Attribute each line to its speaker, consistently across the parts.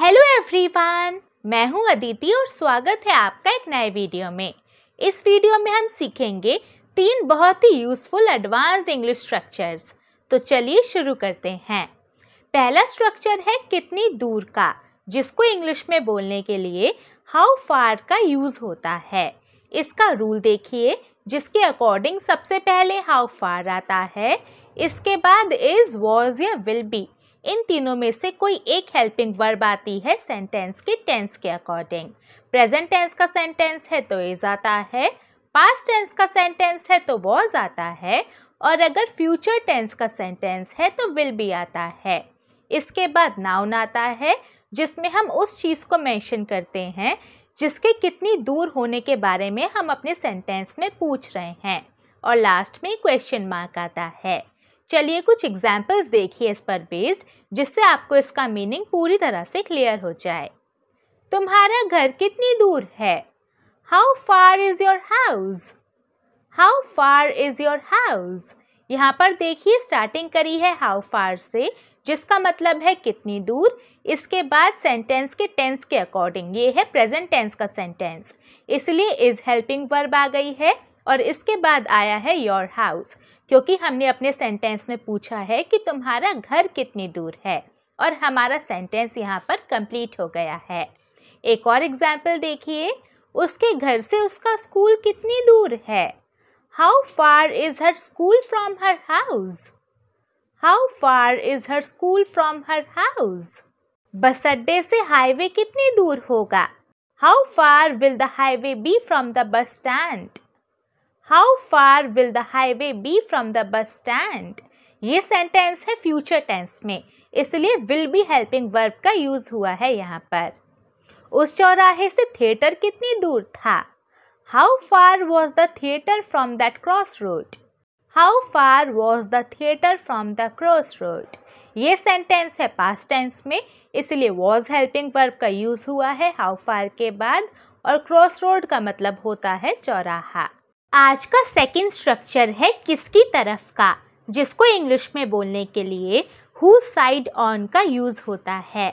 Speaker 1: Hello everyone मैं हूं अदिति और स्वागत है आपका एक नए वीडियो में इस वीडियो में हम सीखेंगे तीन बहुत ही यूज़फुल एडवांस्ड इंग्लिश स्ट्रक्चर्स तो चलिए शुरू करते हैं पहला स्ट्रक्चर है कितनी दूर का जिसको इंग्लिश में बोलने के लिए हाउ फार का यूज़ होता है इसका रूल देखिए जिसके अकॉर्डिंग सबसे पहले हाउ फार आता है इसके बाद इज़ वॉज या विल बी इन तीनों में से कोई एक हेल्पिंग वर्ब आती है सेंटेंस के टेंस के अकॉर्डिंग प्रेजेंट टेंस का सेंटेंस है तो इज आता है पास्ट टेंस का सेंटेंस है तो वॉज आता है और अगर फ्यूचर टेंस का सेंटेंस है तो विल भी आता है इसके बाद नाउन आता है जिसमें हम उस चीज़ को मेंशन करते हैं जिसके कितनी दूर होने के बारे में हम अपने सेंटेंस में पूछ रहे हैं और लास्ट में क्वेश्चन मार्क आता है चलिए कुछ एग्जाम्पल्स देखिए इस पर बेस्ड जिससे आपको इसका मीनिंग पूरी तरह से क्लियर हो जाए तुम्हारा घर कितनी दूर है how far is your house how far is your house यहाँ पर देखिए स्टार्टिंग करी है हाउ फार से जिसका मतलब है कितनी दूर इसके बाद सेंटेंस के टेंस के अकॉर्डिंग ये है प्रेजेंट टेंस का सेंटेंस इसलिए इज़ हेल्पिंग वर्ब आ गई है और इसके बाद आया है योर हाउस क्योंकि हमने अपने सेंटेंस में पूछा है कि तुम्हारा घर कितनी दूर है और हमारा सेंटेंस यहाँ पर कंप्लीट हो गया है एक और एग्जाम्पल देखिए उसके घर से उसका स्कूल कितनी दूर है how far is her school from her house how far is her school from her house bus अड्डे से हाईवे कितनी दूर होगा how far will the highway be from the bus stand how far will the highway be from the bus stand ये sentence है future tense में इसलिए will be helping verb का यूज़ हुआ है यहाँ पर उस चौराहे से थिएटर कितनी दूर था how far was the theatre from that cross road how far was the theatre from the cross road ये सेंटेंस है पास्ट टेंस में इसलिए वॉज हेल्पिंग वर्ब का यूज़ हुआ है हाउ फार के बाद और क्रॉस रोड का मतलब होता है चौराहा आज का सेकंड स्ट्रक्चर है किसकी तरफ का जिसको इंग्लिश में बोलने के लिए हु साइड ऑन का यूज़ होता है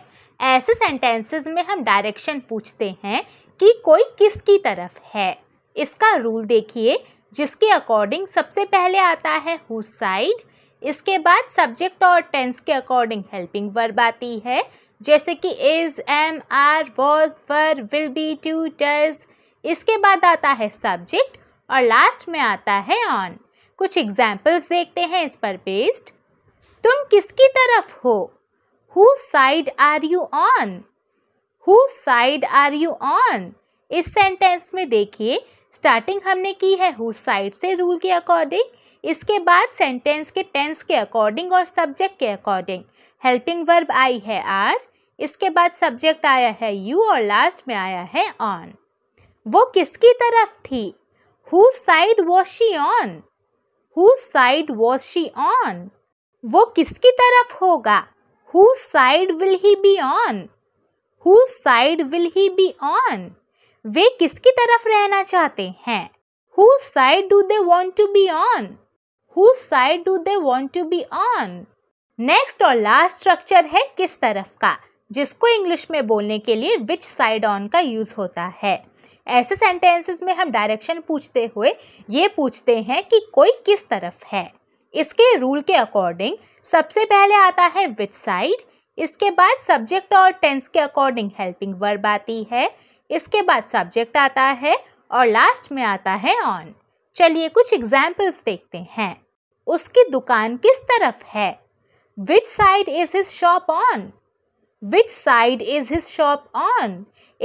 Speaker 1: ऐसे सेंटेंसेस में हम डायरेक्शन पूछते हैं कि कोई किसकी तरफ है इसका रूल देखिए जिसके अकॉर्डिंग सबसे पहले आता है हु साइड इसके बाद सब्जेक्ट और टेंस के अकॉर्डिंग हेल्पिंग वर्ब आती है जैसे कि is am are was were will be to does इसके बाद आता है सब्जेक्ट और लास्ट में आता है ऑन कुछ एग्जाम्पल्स देखते हैं इस पर बेस्ड तुम किसकी तरफ हो who side are you on who side are you on इस सेंटेंस में देखिए स्टार्टिंग हमने की है हु साइड से रूल के अकॉर्डिंग इसके बाद सेंटेंस के टेंस के अकॉर्डिंग और सब्जेक्ट के अकॉर्डिंग हेल्पिंग वर्ब आई है आर इसके बाद सब्जेक्ट आया है यू और लास्ट में आया है ऑन वो किसकी तरफ थी Whose side was she on? Whose side was she on? वो किसकी तरफ होगा Whose side will he be on? Whose side will he be on? वे किसकी तरफ रहना चाहते हैं Whose side do they want to be on? Whose side do they want to be on? Next और लास्ट स्ट्रक्चर है किस तरफ का जिसको इंग्लिश में बोलने के लिए विच साइड ऑन का यूज होता है ऐसे सेंटेंसेस में हम डायरेक्शन पूछते हुए ये पूछते हैं कि कोई किस तरफ है इसके रूल के अकॉर्डिंग सबसे पहले आता है विथ साइड इसके बाद सब्जेक्ट और टेंस के अकॉर्डिंग हेल्पिंग वर्ब आती है इसके बाद सब्जेक्ट आता है और लास्ट में आता है ऑन चलिए कुछ एग्जाम्पल्स देखते हैं उसकी दुकान किस तरफ है which side is his shop on which side is his shop on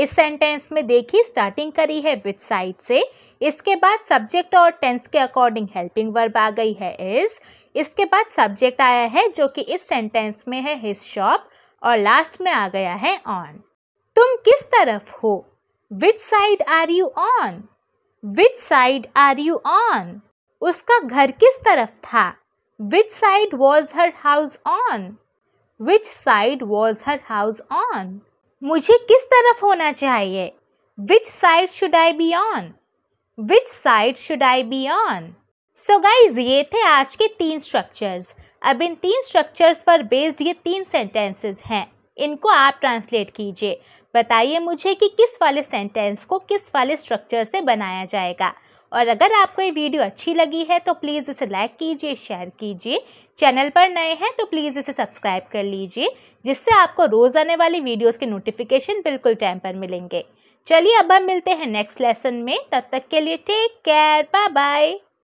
Speaker 1: इस सेंटेंस में देखिए स्टार्टिंग करी है विच साइड से इसके बाद सब्जेक्ट और टेंस के अकॉर्डिंग हेल्पिंग वर्ब आ गई है इज इसके बाद सब्जेक्ट आया है जो कि इस सेंटेंस में है हिज शॉप और लास्ट में आ गया है ऑन तुम किस तरफ हो which side are you on which side are you on उसका घर किस तरफ था which side was her house on which side was her house on मुझे किस तरफ होना चाहिए which side should I be on which side should I be on so guys ये थे आज के तीन स्ट्रक्चर्स अब इन तीन स्ट्रक्चर्स पर बेस्ड ये तीन सेंटेंसेस हैं इनको आप ट्रांसलेट कीजिए बताइए मुझे कि किस वाले सेंटेंस को किस वाले स्ट्रक्चर से बनाया जाएगा और अगर आपको ये वीडियो अच्छी लगी है तो प्लीज़ इसे लाइक कीजिए शेयर कीजिए चैनल पर नए हैं तो प्लीज़ इसे सब्सक्राइब कर लीजिए जिससे आपको रोज़ आने वाली वीडियोस के नोटिफिकेशन बिल्कुल टाइम पर मिलेंगे चलिए अब हम मिलते हैं नेक्स्ट लेसन में तब तक के लिए टेक केयर बाय बाय